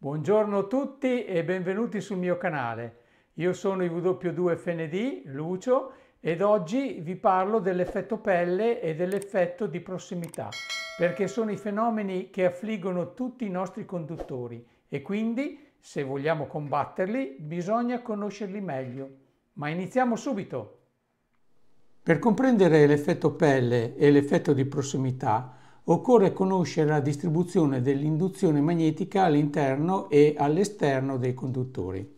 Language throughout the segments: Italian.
Buongiorno a tutti e benvenuti sul mio canale. Io sono IW2FND, Lucio, ed oggi vi parlo dell'effetto pelle e dell'effetto di prossimità, perché sono i fenomeni che affliggono tutti i nostri conduttori e quindi, se vogliamo combatterli, bisogna conoscerli meglio. Ma iniziamo subito! Per comprendere l'effetto pelle e l'effetto di prossimità, occorre conoscere la distribuzione dell'induzione magnetica all'interno e all'esterno dei conduttori.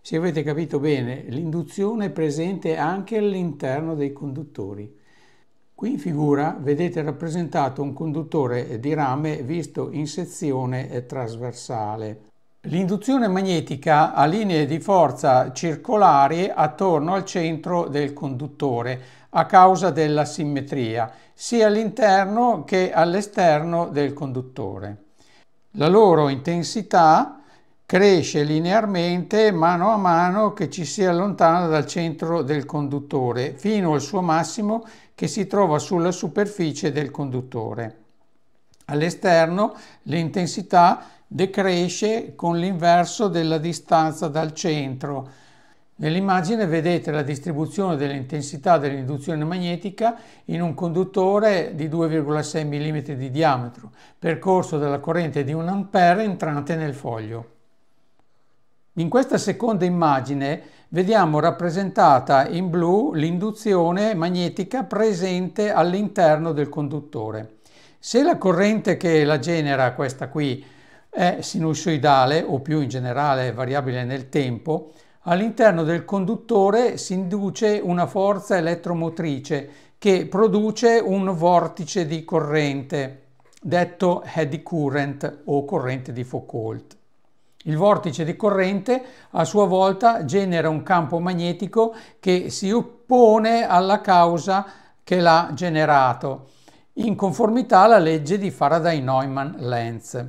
Se avete capito bene, l'induzione è presente anche all'interno dei conduttori. Qui in figura vedete rappresentato un conduttore di rame visto in sezione eh, trasversale. L'induzione magnetica ha linee di forza circolari attorno al centro del conduttore, a causa della simmetria sia all'interno che all'esterno del conduttore. La loro intensità cresce linearmente mano a mano che ci si allontana dal centro del conduttore fino al suo massimo che si trova sulla superficie del conduttore. All'esterno l'intensità decresce con l'inverso della distanza dal centro Nell'immagine vedete la distribuzione dell'intensità dell'induzione magnetica in un conduttore di 2,6 mm di diametro, percorso dalla corrente di 1 A entrante nel foglio. In questa seconda immagine vediamo rappresentata in blu l'induzione magnetica presente all'interno del conduttore. Se la corrente che la genera, questa qui, è sinusoidale o più in generale variabile nel tempo, All'interno del conduttore si induce una forza elettromotrice che produce un vortice di corrente, detto eddy current o corrente di Foucault. Il vortice di corrente a sua volta genera un campo magnetico che si oppone alla causa che l'ha generato, in conformità alla legge di Faraday-Neumann-Lenz.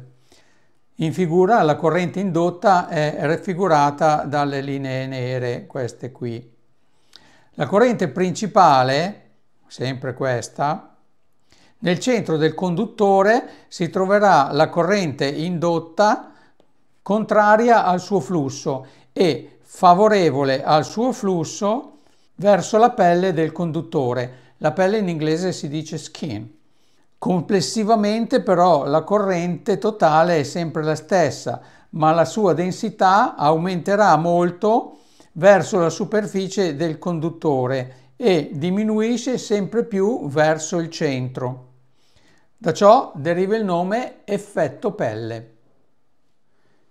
In figura la corrente indotta è raffigurata dalle linee nere, queste qui. La corrente principale, sempre questa, nel centro del conduttore si troverà la corrente indotta contraria al suo flusso e favorevole al suo flusso verso la pelle del conduttore. La pelle in inglese si dice skin. Complessivamente però la corrente totale è sempre la stessa, ma la sua densità aumenterà molto verso la superficie del conduttore e diminuisce sempre più verso il centro. Da ciò deriva il nome effetto pelle.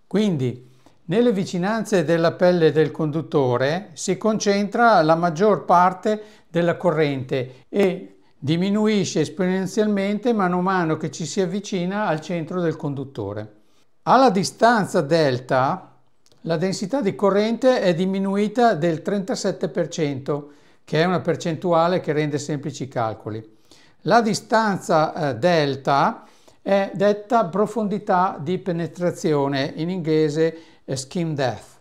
Quindi, nelle vicinanze della pelle del conduttore si concentra la maggior parte della corrente e Diminuisce esponenzialmente mano a mano che ci si avvicina al centro del conduttore. Alla distanza delta la densità di corrente è diminuita del 37%, che è una percentuale che rende semplici i calcoli. La distanza eh, delta è detta profondità di penetrazione, in inglese skin eh, skim depth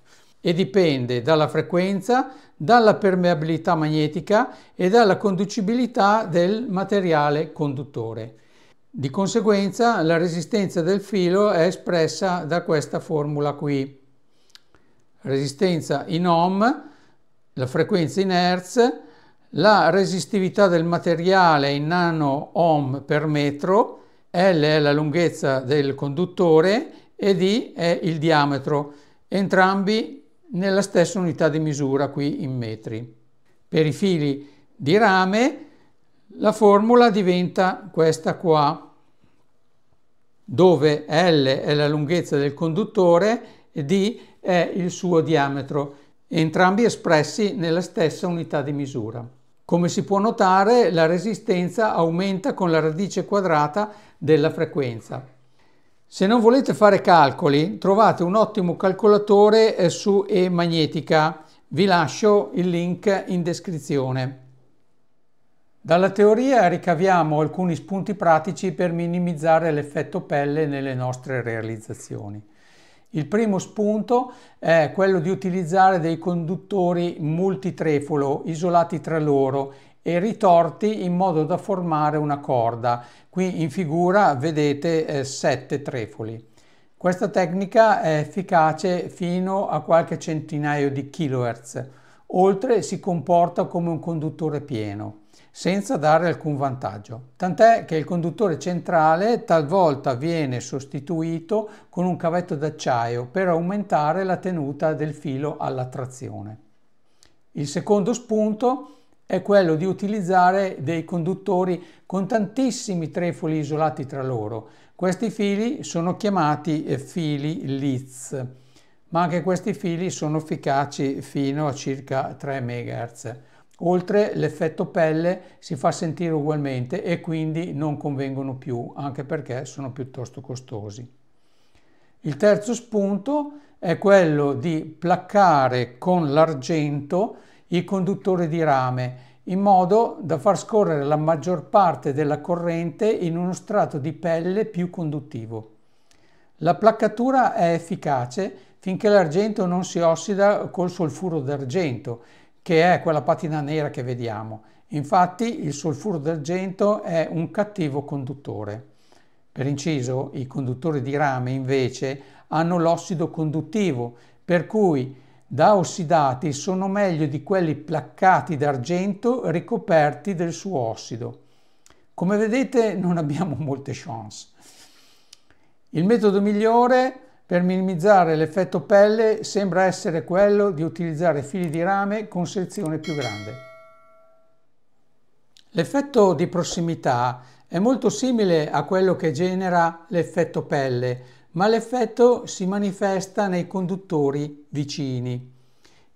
e dipende dalla frequenza, dalla permeabilità magnetica e dalla conducibilità del materiale conduttore. Di conseguenza la resistenza del filo è espressa da questa formula qui. Resistenza in ohm, la frequenza in hertz, la resistività del materiale in nano ohm per metro, L è la lunghezza del conduttore e D è il diametro, entrambi nella stessa unità di misura qui in metri. Per i fili di rame la formula diventa questa qua, dove L è la lunghezza del conduttore e D è il suo diametro, entrambi espressi nella stessa unità di misura. Come si può notare, la resistenza aumenta con la radice quadrata della frequenza. Se non volete fare calcoli, trovate un ottimo calcolatore eh, su eMagnetica. Vi lascio il link in descrizione. Dalla teoria ricaviamo alcuni spunti pratici per minimizzare l'effetto pelle nelle nostre realizzazioni. Il primo spunto è quello di utilizzare dei conduttori multitrefolo isolati tra loro e ritorti in modo da formare una corda. Qui in figura vedete eh, sette trefoli. Questa tecnica è efficace fino a qualche centinaio di kHz, oltre si comporta come un conduttore pieno senza dare alcun vantaggio. Tant'è che il conduttore centrale talvolta viene sostituito con un cavetto d'acciaio per aumentare la tenuta del filo alla trazione. Il secondo spunto è quello di utilizzare dei conduttori con tantissimi trefoli isolati tra loro. Questi fili sono chiamati eh, fili Litz, ma anche questi fili sono efficaci fino a circa 3 MHz. Oltre l'effetto pelle si fa sentire ugualmente e quindi non convengono più, anche perché sono piuttosto costosi. Il terzo spunto è quello di placcare con l'argento il conduttore di rame in modo da far scorrere la maggior parte della corrente in uno strato di pelle più conduttivo. La placcatura è efficace finché l'argento non si ossida col solfuro d'argento, che è quella patina nera che vediamo. Infatti il solfuro d'argento è un cattivo conduttore. Per inciso, i conduttori di rame invece hanno l'ossido conduttivo, per cui da ossidati sono meglio di quelli placcati d'argento ricoperti del suo ossido. Come vedete non abbiamo molte chance. Il metodo migliore per minimizzare l'effetto pelle sembra essere quello di utilizzare fili di rame con sezione più grande. L'effetto di prossimità è molto simile a quello che genera l'effetto pelle, ma l'effetto si manifesta nei conduttori vicini.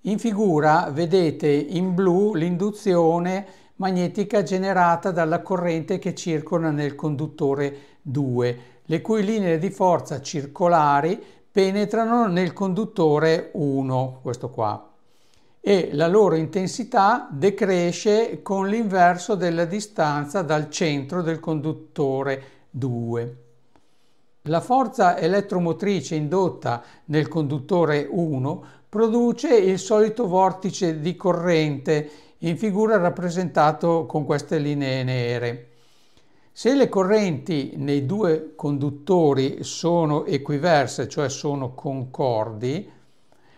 In figura vedete in blu l'induzione magnetica generata dalla corrente che circola nel conduttore 2, le cui linee di forza circolari penetrano nel conduttore 1, questo qua, e la loro intensità decresce con l'inverso della distanza dal centro del conduttore 2. La forza elettromotrice indotta nel conduttore 1 produce il solito vortice di corrente in figura rappresentato con queste linee nere. Se le correnti nei due conduttori sono equiverse, cioè sono concordi,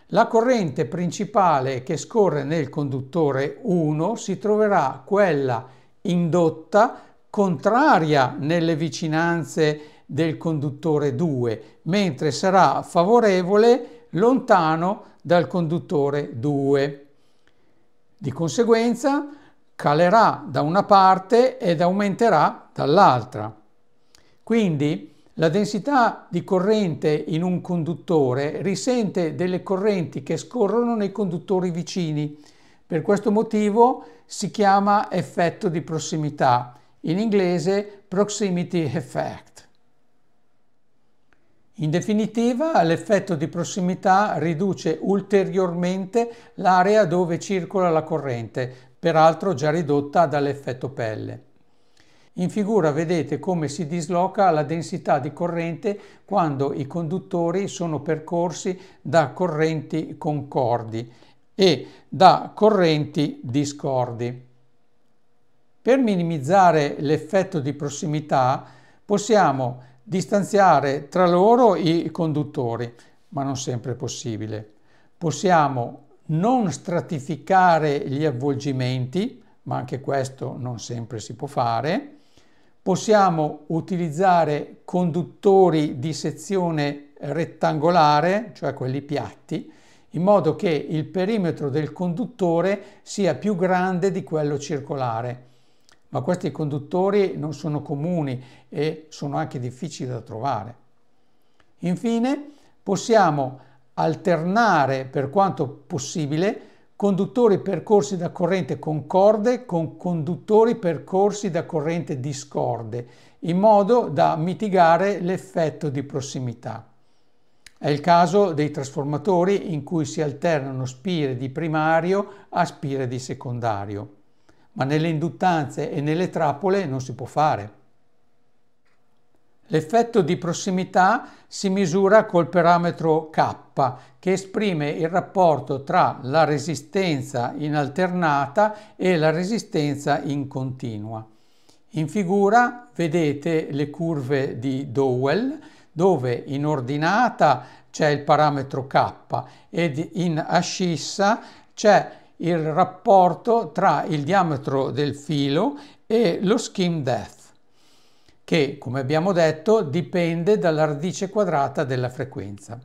la corrente principale che scorre nel conduttore 1 si troverà quella indotta contraria nelle vicinanze del conduttore 2, mentre sarà favorevole lontano dal conduttore 2. Di conseguenza calerà da una parte ed aumenterà dall'altra. Quindi la densità di corrente in un conduttore risente delle correnti che scorrono nei conduttori vicini. Per questo motivo si chiama effetto di prossimità, in inglese proximity effect. In definitiva, l'effetto di prossimità riduce ulteriormente l'area dove circola la corrente, peraltro già ridotta dall'effetto pelle. In figura vedete come si disloca la densità di corrente quando i conduttori sono percorsi da correnti concordi e da correnti discordi. Per minimizzare l'effetto di prossimità possiamo distanziare tra loro i conduttori, ma non sempre è possibile. Possiamo non stratificare gli avvolgimenti, ma anche questo non sempre si può fare. Possiamo utilizzare conduttori di sezione rettangolare, cioè quelli piatti, in modo che il perimetro del conduttore sia più grande di quello circolare ma questi conduttori non sono comuni e sono anche difficili da trovare. Infine possiamo alternare per quanto possibile conduttori percorsi da corrente concorde con conduttori percorsi da corrente discorde, in modo da mitigare l'effetto di prossimità. È il caso dei trasformatori in cui si alternano spire di primario a spire di secondario ma nelle induttanze e nelle trappole non si può fare. L'effetto di prossimità si misura col parametro K, che esprime il rapporto tra la resistenza in alternata e la resistenza in continua. In figura vedete le curve di Dowell, dove in ordinata c'è il parametro K ed in ascissa c'è il il rapporto tra il diametro del filo e lo skim depth che, come abbiamo detto, dipende dalla radice quadrata della frequenza.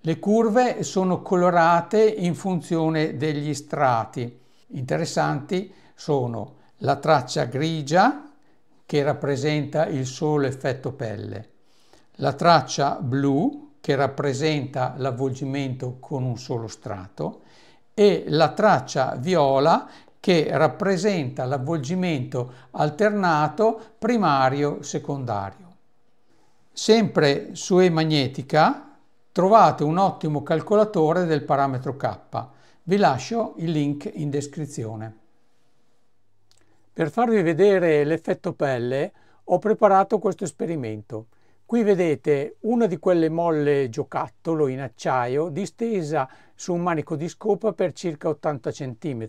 Le curve sono colorate in funzione degli strati. Interessanti sono la traccia grigia, che rappresenta il solo effetto pelle, la traccia blu, che rappresenta l'avvolgimento con un solo strato, e la traccia viola che rappresenta l'avvolgimento alternato primario-secondario. Sempre su E magnetica trovate un ottimo calcolatore del parametro K. Vi lascio il link in descrizione. Per farvi vedere l'effetto pelle ho preparato questo esperimento. Qui vedete una di quelle molle giocattolo in acciaio distesa su un manico di scopa per circa 80 cm,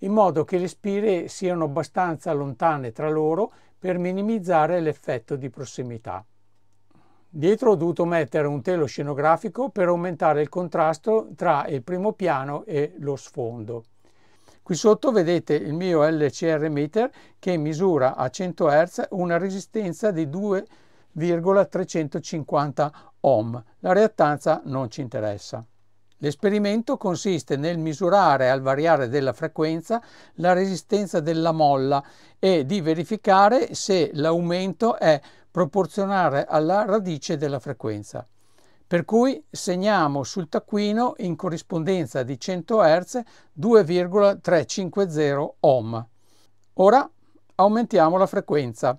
in modo che le spire siano abbastanza lontane tra loro per minimizzare l'effetto di prossimità. Dietro ho dovuto mettere un telo scenografico per aumentare il contrasto tra il primo piano e lo sfondo. Qui sotto vedete il mio LCR meter che misura a 100 Hz una resistenza di 2 350 ohm. La reattanza non ci interessa. L'esperimento consiste nel misurare al variare della frequenza la resistenza della molla e di verificare se l'aumento è proporzionale alla radice della frequenza. Per cui segniamo sul taccuino in corrispondenza di 100 Hz 2,350 ohm. Ora aumentiamo la frequenza.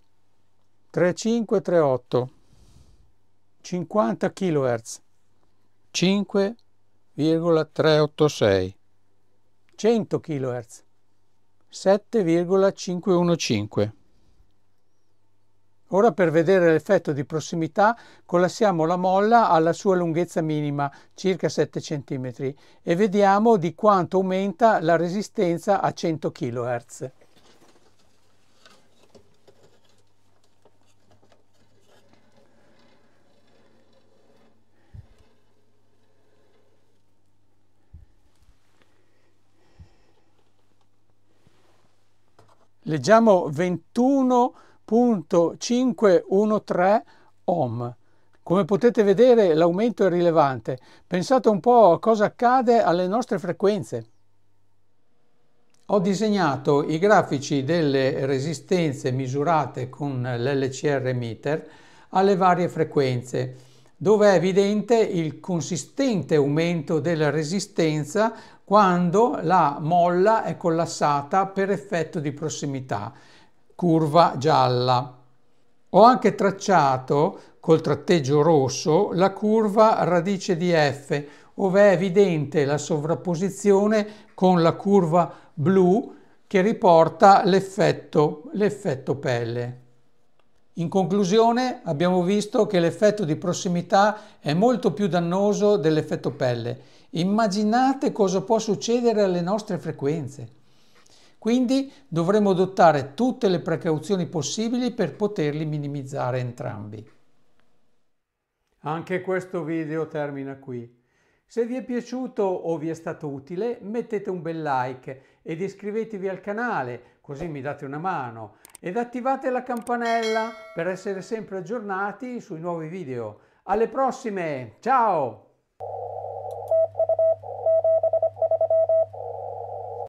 3538 50 kHz 5,386 100 kHz 7,515 Ora per vedere l'effetto di prossimità collassiamo la molla alla sua lunghezza minima, circa 7 cm, e vediamo di quanto aumenta la resistenza a 100 kHz. Leggiamo 21.513 ohm. Come potete vedere l'aumento è rilevante. Pensate un po' a cosa accade alle nostre frequenze. Ho disegnato i grafici delle resistenze misurate con l'LCR meter alle varie frequenze, dove è evidente il consistente aumento della resistenza quando la molla è collassata per effetto di prossimità, curva gialla. Ho anche tracciato col tratteggio rosso la curva radice di F, dove è evidente la sovrapposizione con la curva blu che riporta l'effetto pelle. In conclusione abbiamo visto che l'effetto di prossimità è molto più dannoso dell'effetto pelle Immaginate cosa può succedere alle nostre frequenze. Quindi dovremo adottare tutte le precauzioni possibili per poterli minimizzare entrambi. Anche questo video termina qui. Se vi è piaciuto o vi è stato utile mettete un bel like ed iscrivetevi al canale così mi date una mano ed attivate la campanella per essere sempre aggiornati sui nuovi video. Alle prossime, ciao!